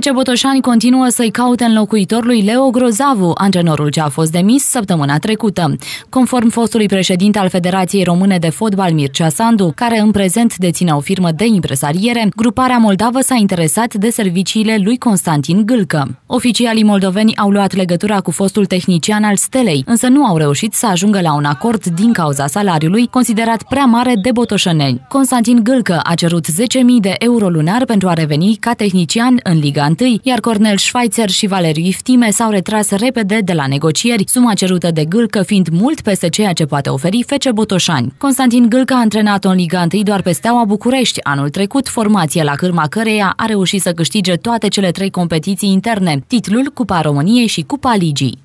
FC Botoșani continuă să-i caute înlocuitor lui Leo Grozavu, antrenorul ce a fost demis săptămâna trecută. Conform fostului președinte al Federației Române de Fotbal Mircea Sandu, care în prezent deține o firmă de impresariere, gruparea moldavă s-a interesat de serviciile lui Constantin Gâlcă. Oficialii moldoveni au luat legătura cu fostul tehnician al Stelei, însă nu au reușit să ajungă la un acord din cauza salariului, considerat prea mare de botoșăneni. Constantin Gâlcă a cerut 10.000 de euro lunar pentru a reveni ca tehnician în Liga runda iar Cornel Schweitzer și Valeriu Iftime s-au retras repede de la negocieri, suma cerută de Gâlcă fiind mult peste ceea ce poate oferi Fece Botoșani. Constantin Gâlcă a antrenat în Liga I doar pe Steaua București. Anul trecut, formație la cârma căreia a reușit să câștige toate cele trei competiții interne, titlul Cupa României și Cupa Ligii.